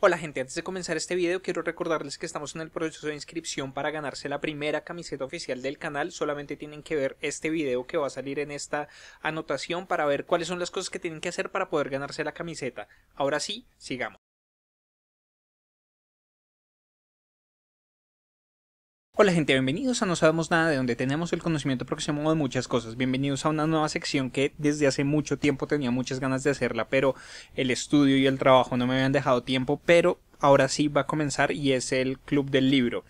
Hola gente, antes de comenzar este video quiero recordarles que estamos en el proceso de inscripción para ganarse la primera camiseta oficial del canal, solamente tienen que ver este video que va a salir en esta anotación para ver cuáles son las cosas que tienen que hacer para poder ganarse la camiseta. Ahora sí, sigamos. Hola gente, bienvenidos a No Sabemos Nada, de donde tenemos el conocimiento próximo de muchas cosas. Bienvenidos a una nueva sección que desde hace mucho tiempo tenía muchas ganas de hacerla, pero el estudio y el trabajo no me habían dejado tiempo, pero ahora sí va a comenzar y es el Club del Libro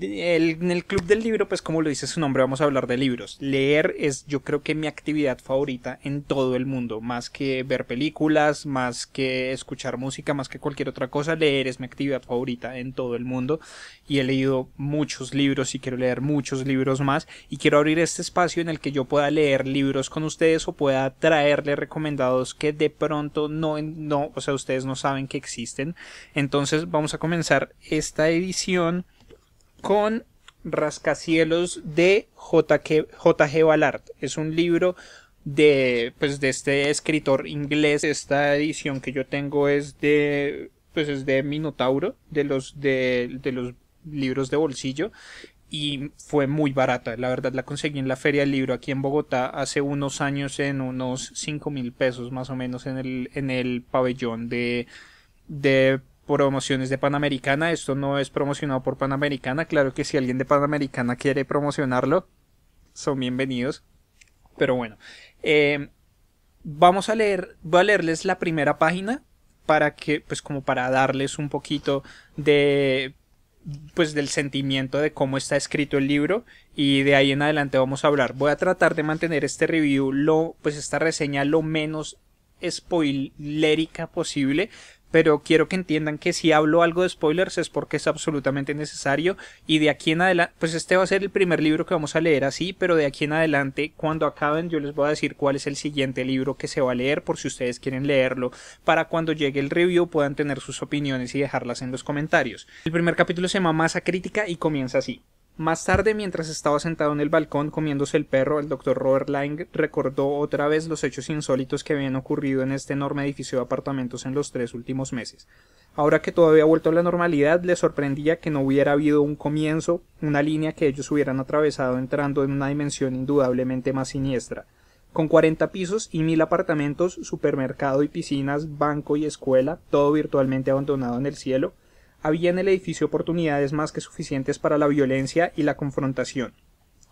en el club del libro, pues como lo dice su nombre, vamos a hablar de libros. Leer es yo creo que mi actividad favorita en todo el mundo, más que ver películas, más que escuchar música, más que cualquier otra cosa, leer es mi actividad favorita en todo el mundo y he leído muchos libros y quiero leer muchos libros más y quiero abrir este espacio en el que yo pueda leer libros con ustedes o pueda traerle recomendados que de pronto no, no, o sea, ustedes no saben que existen. Entonces vamos a comenzar esta edición con Rascacielos de J.G. Ballard. Es un libro de, pues, de este escritor inglés. Esta edición que yo tengo es de, pues, es de Minotauro, de los, de, los libros de bolsillo. Y fue muy barata. La verdad la conseguí en la feria del libro aquí en Bogotá hace unos años en unos 5 mil pesos más o menos en el, en el pabellón de, de promociones de Panamericana. Esto no es promocionado por Panamericana. Claro que si alguien de Panamericana quiere promocionarlo, son bienvenidos. Pero bueno, eh, vamos a leer, voy a leerles la primera página para que, pues como para darles un poquito de, pues del sentimiento de cómo está escrito el libro y de ahí en adelante vamos a hablar. Voy a tratar de mantener este review, lo, pues esta reseña lo menos spoilérica posible, pero quiero que entiendan que si hablo algo de spoilers es porque es absolutamente necesario y de aquí en adelante, pues este va a ser el primer libro que vamos a leer así, pero de aquí en adelante, cuando acaben, yo les voy a decir cuál es el siguiente libro que se va a leer por si ustedes quieren leerlo, para cuando llegue el review puedan tener sus opiniones y dejarlas en los comentarios. El primer capítulo se llama Masa Crítica y comienza así. Más tarde, mientras estaba sentado en el balcón comiéndose el perro, el doctor Robert Lang recordó otra vez los hechos insólitos que habían ocurrido en este enorme edificio de apartamentos en los tres últimos meses. Ahora que todo había vuelto a la normalidad, le sorprendía que no hubiera habido un comienzo, una línea que ellos hubieran atravesado entrando en una dimensión indudablemente más siniestra. Con 40 pisos y mil apartamentos, supermercado y piscinas, banco y escuela, todo virtualmente abandonado en el cielo, había en el edificio oportunidades más que suficientes para la violencia y la confrontación.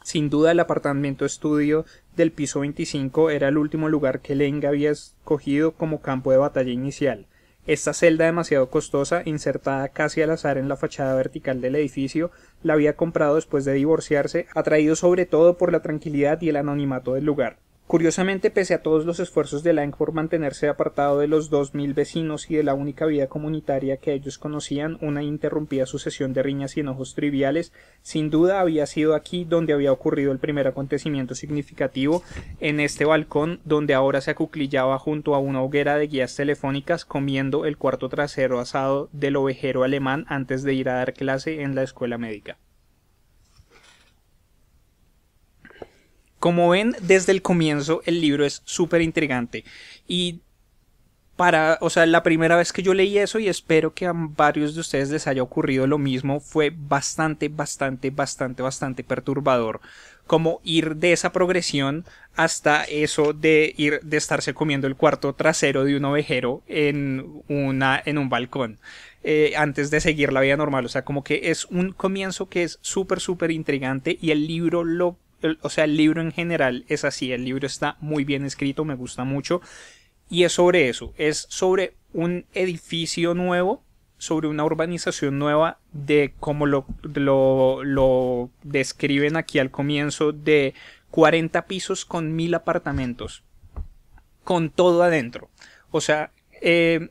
Sin duda el apartamento estudio del piso 25 era el último lugar que Lenga había escogido como campo de batalla inicial. Esta celda demasiado costosa, insertada casi al azar en la fachada vertical del edificio, la había comprado después de divorciarse, atraído sobre todo por la tranquilidad y el anonimato del lugar. Curiosamente, pese a todos los esfuerzos de Lang por mantenerse apartado de los dos mil vecinos y de la única vida comunitaria que ellos conocían, una interrumpida sucesión de riñas y enojos triviales, sin duda había sido aquí donde había ocurrido el primer acontecimiento significativo, en este balcón donde ahora se acuclillaba junto a una hoguera de guías telefónicas comiendo el cuarto trasero asado del ovejero alemán antes de ir a dar clase en la escuela médica. Como ven, desde el comienzo el libro es súper intrigante. Y para, o sea, la primera vez que yo leí eso y espero que a varios de ustedes les haya ocurrido lo mismo, fue bastante, bastante, bastante, bastante perturbador. Como ir de esa progresión hasta eso de ir de estarse comiendo el cuarto trasero de un ovejero en, una, en un balcón. Eh, antes de seguir la vida normal. O sea, como que es un comienzo que es súper, súper intrigante y el libro lo o sea, el libro en general es así, el libro está muy bien escrito, me gusta mucho, y es sobre eso, es sobre un edificio nuevo, sobre una urbanización nueva, de como lo, lo, describen aquí al comienzo, de 40 pisos con mil apartamentos, con todo adentro. O sea, eh,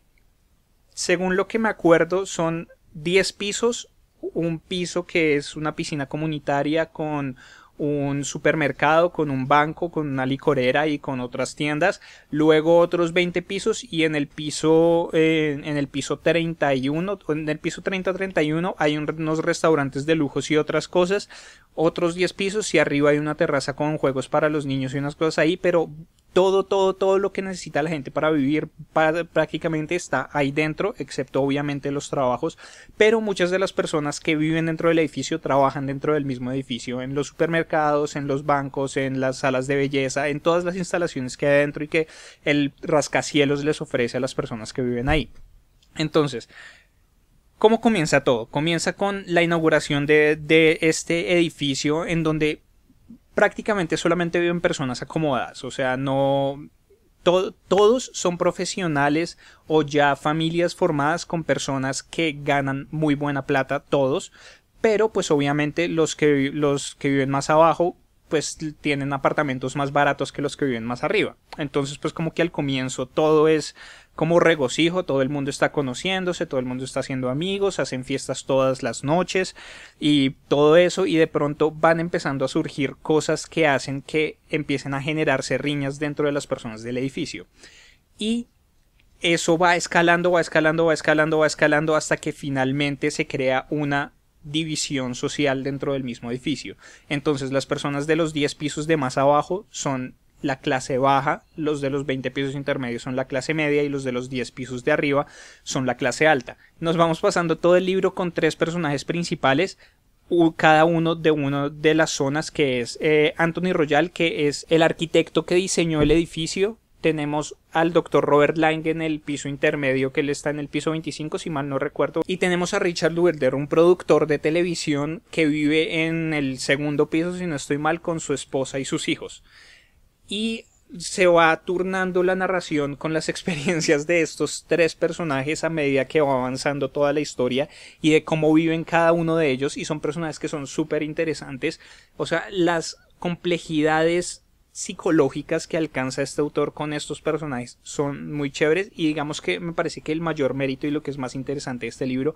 según lo que me acuerdo, son 10 pisos, un piso que es una piscina comunitaria con un supermercado, con un banco, con una licorera y con otras tiendas, luego otros 20 pisos y en el piso eh, en el piso 31, en el piso 30 31 hay unos restaurantes de lujos y otras cosas, otros 10 pisos y arriba hay una terraza con juegos para los niños y unas cosas ahí, pero todo, todo, todo lo que necesita la gente para vivir prácticamente está ahí dentro, excepto obviamente los trabajos, pero muchas de las personas que viven dentro del edificio trabajan dentro del mismo edificio, en los supermercados, en los bancos, en las salas de belleza, en todas las instalaciones que hay dentro y que el rascacielos les ofrece a las personas que viven ahí. Entonces, ¿Cómo comienza todo? Comienza con la inauguración de, este edificio en donde prácticamente solamente viven personas acomodadas, o sea, no... todos son profesionales o ya familias formadas con personas que ganan muy buena plata, todos, pero pues obviamente los que, los que viven más abajo pues tienen apartamentos más baratos que los que viven más arriba. Entonces, pues como que al comienzo todo es como regocijo, todo el mundo está conociéndose, todo el mundo está haciendo amigos, hacen fiestas todas las noches y todo eso y de pronto van empezando a surgir cosas que hacen que empiecen a generarse riñas dentro de las personas del edificio. Y eso va escalando, va escalando, va escalando, va escalando hasta que finalmente se crea una división social dentro del mismo edificio. Entonces las personas de los 10 pisos de más abajo son la clase baja, los de los 20 pisos intermedios son la clase media y los de los 10 pisos de arriba son la clase alta. Nos vamos pasando todo el libro con tres personajes principales, cada uno de una de las zonas que es eh, Anthony Royal, que es el arquitecto que diseñó el edificio. Tenemos al doctor Robert Lang en el piso intermedio, que él está en el piso 25, si mal no recuerdo. Y tenemos a Richard werder un productor de televisión que vive en el segundo piso, si no estoy mal, con su esposa y sus hijos y se va turnando la narración con las experiencias de estos tres personajes a medida que va avanzando toda la historia y de cómo viven cada uno de ellos y son personajes que son súper interesantes o sea las complejidades psicológicas que alcanza este autor con estos personajes son muy chéveres y digamos que me parece que el mayor mérito y lo que es más interesante de este libro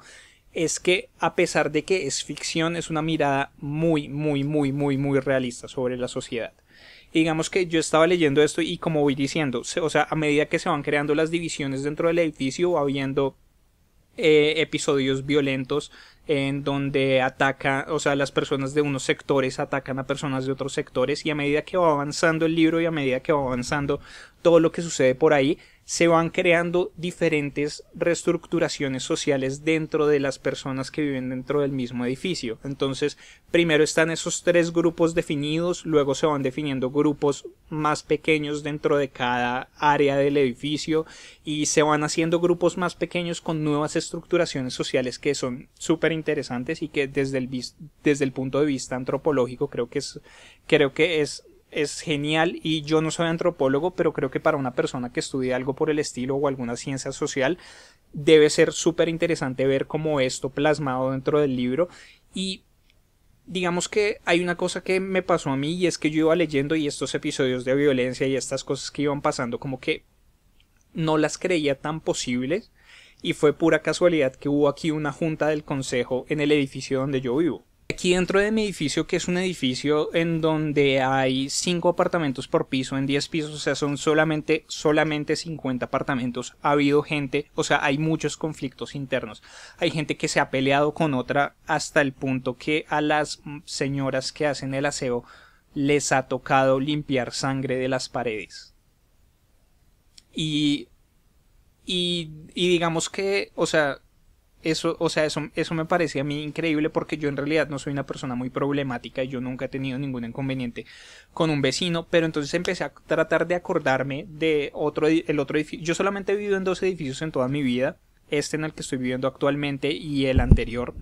es que a pesar de que es ficción es una mirada muy muy muy muy muy realista sobre la sociedad digamos que yo estaba leyendo esto y como voy diciendo, o sea, a medida que se van creando las divisiones dentro del edificio, va habiendo eh, episodios violentos en donde ataca, o sea, las personas de unos sectores atacan a personas de otros sectores y a medida que va avanzando el libro y a medida que va avanzando todo lo que sucede por ahí, se van creando diferentes reestructuraciones sociales dentro de las personas que viven dentro del mismo edificio. Entonces, primero están esos tres grupos definidos, luego se van definiendo grupos más pequeños dentro de cada área del edificio y se van haciendo grupos más pequeños con nuevas estructuraciones sociales que son súper interesantes y que desde el, desde el punto de vista antropológico creo que es, creo que es es genial y yo no soy antropólogo, pero creo que para una persona que estudia algo por el estilo o alguna ciencia social, debe ser súper interesante ver cómo esto plasmado dentro del libro y digamos que hay una cosa que me pasó a mí y es que yo iba leyendo y estos episodios de violencia y estas cosas que iban pasando como que no las creía tan posibles y fue pura casualidad que hubo aquí una junta del consejo en el edificio donde yo vivo. Aquí dentro de mi edificio, que es un edificio en donde hay 5 apartamentos por piso en 10 pisos, o sea, son solamente, solamente 50 apartamentos. Ha habido gente, o sea, hay muchos conflictos internos. Hay gente que se ha peleado con otra hasta el punto que a las señoras que hacen el aseo les ha tocado limpiar sangre de las paredes. Y, y, y digamos que, o sea, eso, o sea, eso, eso me parece a mí increíble porque yo en realidad no soy una persona muy problemática y yo nunca he tenido ningún inconveniente con un vecino, pero entonces empecé a tratar de acordarme de otro, el otro edificio. Yo solamente he vivido en dos edificios en toda mi vida, este en el que estoy viviendo actualmente y el anterior.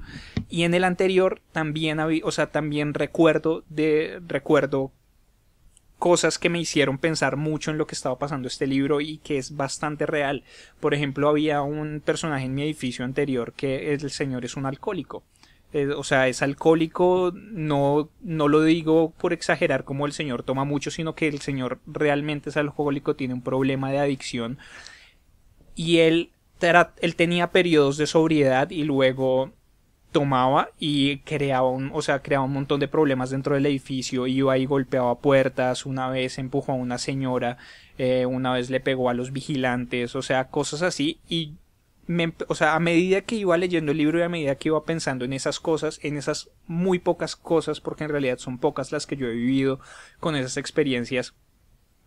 Y en el anterior también, había, o sea, también recuerdo de, recuerdo cosas que me hicieron pensar mucho en lo que estaba pasando este libro y que es bastante real. Por ejemplo, había un personaje en mi edificio anterior que el señor es un alcohólico. Eh, o sea, es alcohólico, no, no lo digo por exagerar como el señor toma mucho, sino que el señor realmente es alcohólico, tiene un problema de adicción. Y él, él tenía periodos de sobriedad y luego tomaba y creaba un, o sea, creaba un montón de problemas dentro del edificio, iba y golpeaba puertas, una vez empujó a una señora, eh, una vez le pegó a los vigilantes, o sea, cosas así y me, o sea, a medida que iba leyendo el libro y a medida que iba pensando en esas cosas, en esas muy pocas cosas, porque en realidad son pocas las que yo he vivido con esas experiencias,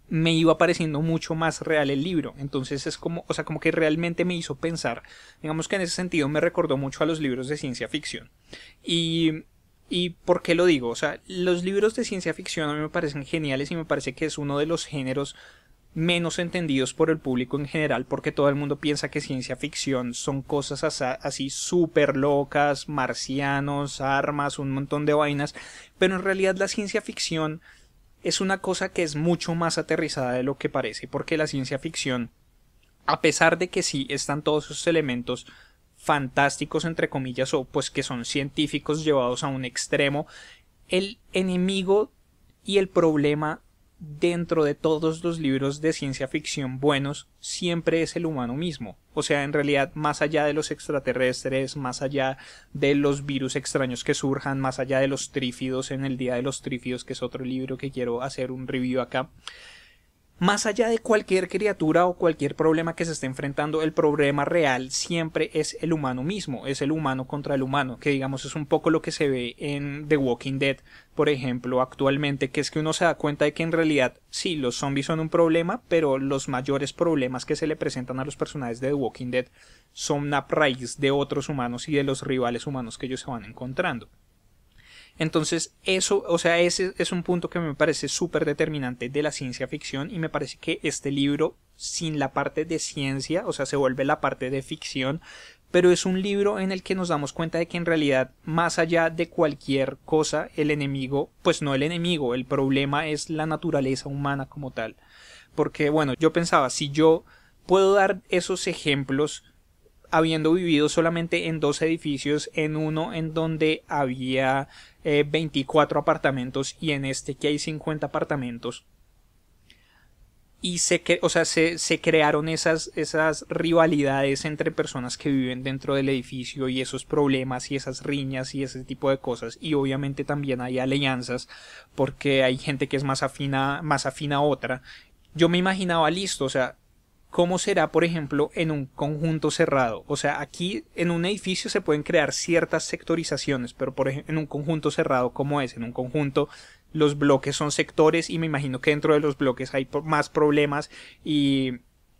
me iba pareciendo mucho más real el libro. Entonces es como, o sea, como que realmente me hizo pensar. Digamos que en ese sentido me recordó mucho a los libros de ciencia ficción. Y, y por qué lo digo? O sea, los libros de ciencia ficción a mí me parecen geniales y me parece que es uno de los géneros menos entendidos por el público en general porque todo el mundo piensa que ciencia ficción son cosas así súper locas, marcianos, armas, un montón de vainas, pero en realidad la ciencia ficción es una cosa que es mucho más aterrizada de lo que parece, porque la ciencia ficción, a pesar de que sí están todos esos elementos fantásticos, entre comillas, o pues que son científicos llevados a un extremo, el enemigo y el problema dentro de todos los libros de ciencia ficción buenos siempre es el humano mismo. O sea, en realidad, más allá de los extraterrestres, más allá de los virus extraños que surjan, más allá de los trífidos en el Día de los Trífidos, que es otro libro que quiero hacer un review acá, más allá de cualquier criatura o cualquier problema que se esté enfrentando, el problema real siempre es el humano mismo, es el humano contra el humano, que digamos es un poco lo que se ve en The Walking Dead, por ejemplo, actualmente, que es que uno se da cuenta de que en realidad sí, los zombies son un problema, pero los mayores problemas que se le presentan a los personajes de The Walking Dead son a raíz de otros humanos y de los rivales humanos que ellos se van encontrando. Entonces, eso, o sea, ese es un punto que me parece súper determinante de la ciencia ficción y me parece que este libro, sin la parte de ciencia, o sea, se vuelve la parte de ficción, pero es un libro en el que nos damos cuenta de que en realidad, más allá de cualquier cosa, el enemigo, pues no el enemigo, el problema es la naturaleza humana como tal. Porque, bueno, yo pensaba, si yo puedo dar esos ejemplos habiendo vivido solamente en dos edificios, en uno en donde había 24 eh, apartamentos y en este que hay 50 apartamentos. Y se, o sea, se, se crearon esas, esas rivalidades entre personas que viven dentro del edificio y esos problemas y esas riñas y ese tipo de cosas. Y obviamente también hay alianzas porque hay gente que es más afina, más afina a otra. Yo me imaginaba listo, o sea, cómo será, por ejemplo, en un conjunto cerrado. O sea, aquí en un edificio se pueden crear ciertas sectorizaciones, pero por ejemplo, en un conjunto cerrado como es, en un conjunto los bloques son sectores y me imagino que dentro de los bloques hay más problemas y,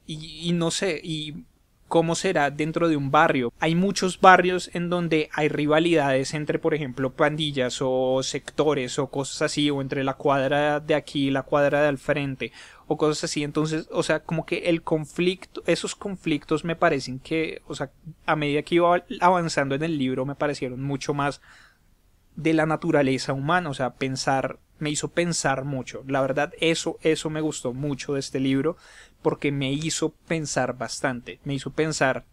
y, y no sé, y cómo será dentro de un barrio. Hay muchos barrios en donde hay rivalidades entre, por ejemplo, pandillas o sectores o cosas así, o entre la cuadra de aquí y la cuadra de al frente, o cosas así. Entonces, o sea, como que el conflicto, esos conflictos me parecen que, o sea, a medida que iba avanzando en el libro, me parecieron mucho más de la naturaleza humana, o sea, pensar, me hizo pensar mucho. La verdad, eso, eso me gustó mucho de este libro porque me hizo pensar bastante, me hizo pensar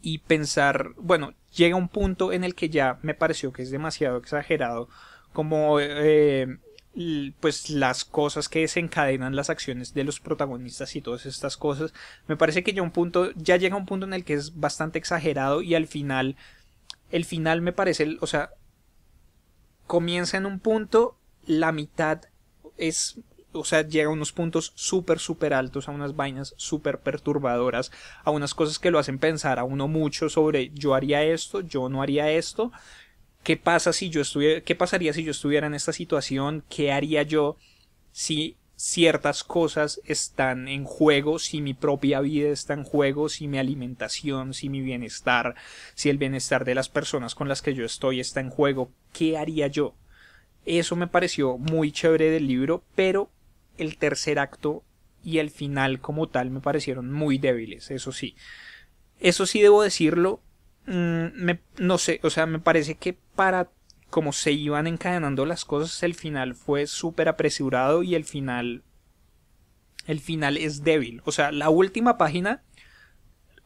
y pensar, bueno, llega un punto en el que ya me pareció que es demasiado exagerado como eh, pues las cosas que desencadenan las acciones de los protagonistas y todas estas cosas me parece que ya un punto ya llega un punto en el que es bastante exagerado y al final el final me parece o sea comienza en un punto la mitad es o sea, llega a unos puntos súper, súper altos, a unas vainas súper perturbadoras, a unas cosas que lo hacen pensar a uno mucho sobre yo haría esto, yo no haría esto, qué pasa si yo qué pasaría si yo estuviera en esta situación, qué haría yo si ciertas cosas están en juego, si mi propia vida está en juego, si mi alimentación, si mi bienestar, si el bienestar de las personas con las que yo estoy está en juego, ¿qué haría yo? Eso me pareció muy chévere del libro, pero el tercer acto y el final como tal me parecieron muy débiles, eso sí. Eso sí debo decirlo, mm, me, no sé, o sea, me parece que para como se iban encadenando las cosas, el final fue súper apresurado y el final... El final es débil. O sea, la última página,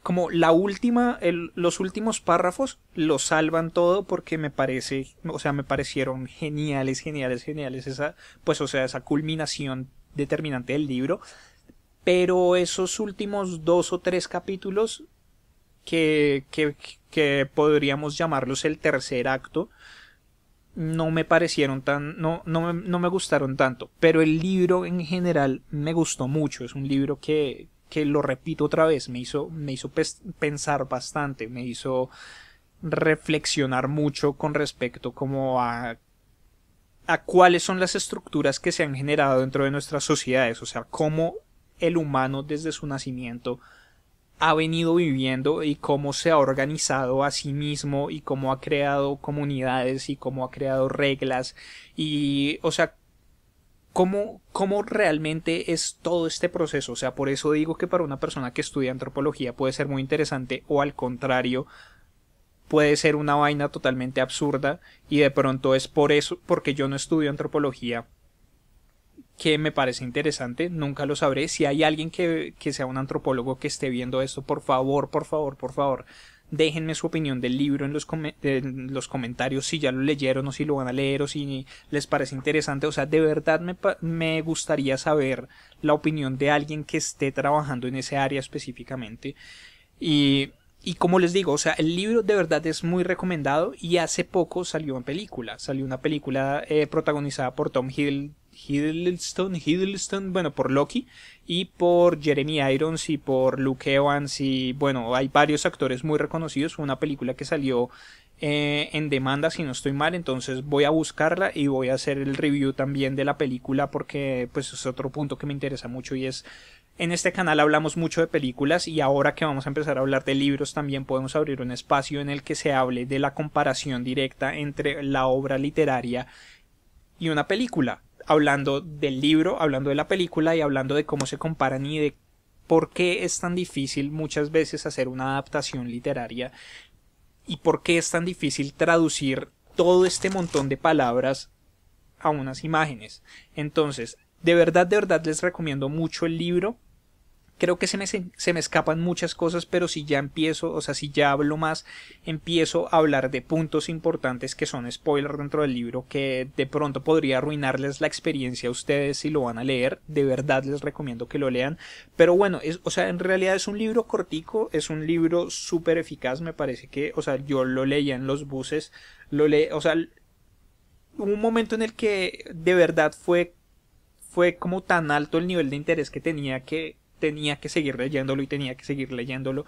como la última, los últimos párrafos lo salvan todo porque me parece, o sea, me parecieron geniales, geniales, geniales. Esa, pues, o sea, esa culminación determinante del libro, pero esos últimos dos o tres capítulos que, que, podríamos llamarlos el tercer acto, no me parecieron tan, no, no, no, me gustaron tanto, pero el libro en general me gustó mucho, es un libro que, que lo repito otra vez, me hizo, me hizo pensar bastante, me hizo reflexionar mucho con respecto como a a cuáles son las estructuras que se han generado dentro de nuestras sociedades, o sea, cómo el humano desde su nacimiento ha venido viviendo y cómo se ha organizado a sí mismo y cómo ha creado comunidades y cómo ha creado reglas y, o sea, cómo, cómo realmente es todo este proceso. O sea, por eso digo que para una persona que estudia antropología puede ser muy interesante o al contrario, puede ser una vaina totalmente absurda y de pronto es por eso, porque yo no estudio antropología, que me parece interesante, nunca lo sabré. Si hay alguien que, sea un antropólogo que esté viendo esto, por favor, por favor, por favor, déjenme su opinión del libro en los, los comentarios, si ya lo leyeron o si lo van a leer o si les parece interesante. O sea, de verdad me, me gustaría saber la opinión de alguien que esté trabajando en esa área específicamente. Y y como les digo, o sea, el libro de verdad es muy recomendado y hace poco salió en película, salió una película eh, protagonizada por Tom Hiddleston, Hiddleston, bueno, por Loki y por Jeremy Irons y por Luke Evans y bueno, hay varios actores muy reconocidos, fue una película que salió eh, en demanda si no estoy mal, entonces voy a buscarla y voy a hacer el review también de la película porque pues es otro punto que me interesa mucho y es en este canal hablamos mucho de películas y ahora que vamos a empezar a hablar de libros también podemos abrir un espacio en el que se hable de la comparación directa entre la obra literaria y una película, hablando del libro, hablando de la película y hablando de cómo se comparan y de por qué es tan difícil muchas veces hacer una adaptación literaria y por qué es tan difícil traducir todo este montón de palabras a unas imágenes. Entonces, de verdad, de verdad les recomiendo mucho el libro creo que se me, se me escapan muchas cosas, pero si ya empiezo, o sea, si ya hablo más, empiezo a hablar de puntos importantes que son spoiler dentro del libro, que de pronto podría arruinarles la experiencia a ustedes si lo van a leer. De verdad les recomiendo que lo lean. Pero bueno, es, o sea, en realidad es un libro cortico, es un libro súper eficaz, me parece que, o sea, yo lo leía en los buses, lo le, o sea, hubo un momento en el que de verdad fue fue como tan alto el nivel de interés que tenía que tenía que seguir leyéndolo y tenía que seguir leyéndolo.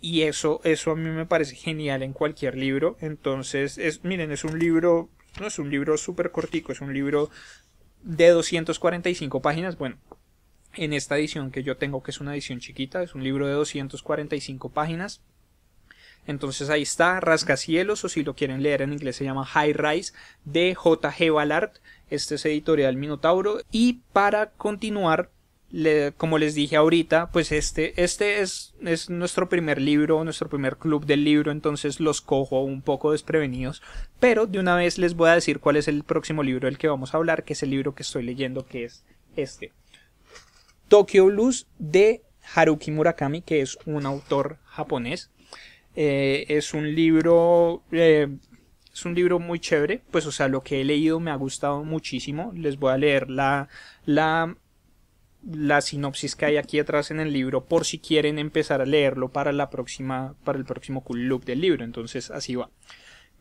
Y eso, eso a mí me parece genial en cualquier libro. Entonces, es, miren, es un libro, no es un libro súper cortico, es un libro de 245 páginas. Bueno, en esta edición que yo tengo, que es una edición chiquita, es un libro de 245 páginas. Entonces ahí está, Rascacielos, o si lo quieren leer en inglés se llama High Rise, de J.G. Ballard. Este es editorial Minotauro. Y para continuar, como les dije ahorita, pues este, este es, es nuestro primer libro, nuestro primer club del libro, entonces los cojo un poco desprevenidos, pero de una vez les voy a decir cuál es el próximo libro del que vamos a hablar, que es el libro que estoy leyendo, que es este. Tokyo Blues de Haruki Murakami, que es un autor japonés. Eh, es un libro... Eh, es un libro muy chévere, pues o sea, lo que he leído me ha gustado muchísimo. Les voy a leer la, la la sinopsis que hay aquí atrás en el libro por si quieren empezar a leerlo para la próxima para el próximo cool del libro entonces así va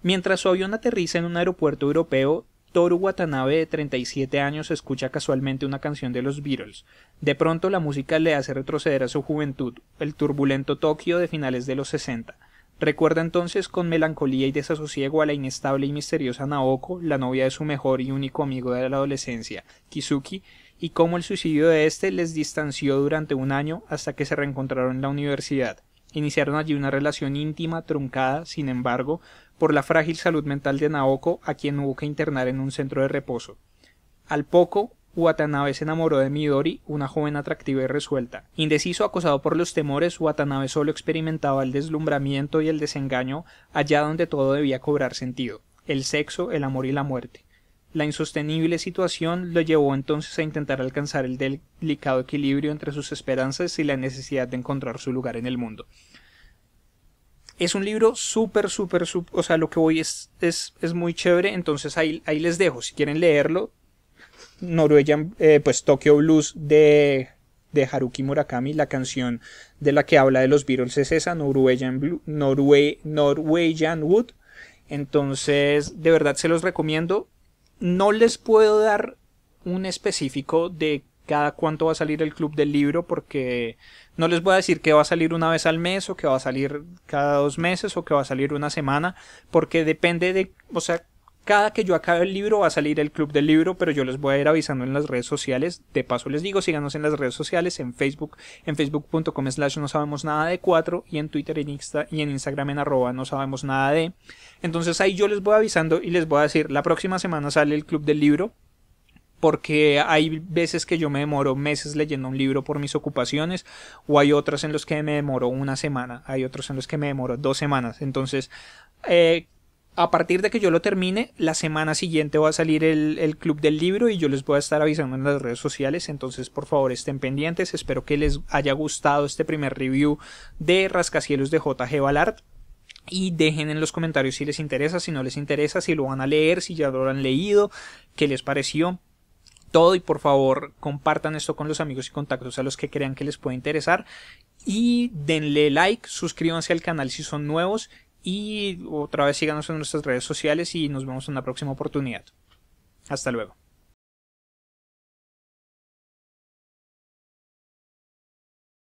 mientras su avión aterriza en un aeropuerto europeo Toru Watanabe de 37 años escucha casualmente una canción de los Beatles. De pronto la música le hace retroceder a su juventud, el turbulento Tokio de finales de los 60. Recuerda entonces con melancolía y desasosiego a la inestable y misteriosa Naoko, la novia de su mejor y único amigo de la adolescencia, Kizuki, y cómo el suicidio de éste les distanció durante un año hasta que se reencontraron en la universidad. Iniciaron allí una relación íntima, truncada, sin embargo, por la frágil salud mental de Naoko, a quien hubo que internar en un centro de reposo. Al poco, Watanabe se enamoró de Midori, una joven atractiva y resuelta. Indeciso, acosado por los temores, Watanabe solo experimentaba el deslumbramiento y el desengaño allá donde todo debía cobrar sentido, el sexo, el amor y la muerte. La insostenible situación lo llevó entonces a intentar alcanzar el delicado equilibrio entre sus esperanzas y la necesidad de encontrar su lugar en el mundo. Es un libro súper, súper, o sea, lo que voy es, es, muy chévere, entonces ahí, ahí, les dejo, si quieren leerlo, Norwegian, eh, pues Tokyo Blues de de Haruki Murakami, la canción de la que habla de los Beatles es esa, Norwegian, Norwegian Wood. Entonces, de verdad se los recomiendo no les puedo dar un específico de cada cuánto va a salir el club del libro porque no les voy a decir que va a salir una vez al mes o que va a salir cada dos meses o que va a salir una semana porque depende de, o sea, cada que yo acabe el libro va a salir el club del libro, pero yo les voy a ir avisando en las redes sociales. De paso les digo, síganos en las redes sociales, en Facebook, en facebook.com slash no sabemos nada de 4 y en Twitter en Insta, y en Instagram en arroba no sabemos nada de. Entonces ahí yo les voy avisando y les voy a decir, la próxima semana sale el club del libro, porque hay veces que yo me demoro meses leyendo un libro por mis ocupaciones o hay otras en los que me demoro una semana, hay otros en los que me demoro dos semanas. Entonces, eh, a partir de que yo lo termine, la semana siguiente va a salir el, club del libro y yo les voy a estar avisando en las redes sociales. Entonces, por favor, estén pendientes. Espero que les haya gustado este primer review de Rascacielos de JG Ballard. Y dejen en los comentarios si les interesa, si no les interesa, si lo van a leer, si ya lo han leído, qué les pareció todo y por favor compartan esto con los amigos y contactos a los que crean que les puede interesar y denle like, suscríbanse al canal si son nuevos y otra vez síganos en nuestras redes sociales y nos vemos en la próxima oportunidad. Hasta luego.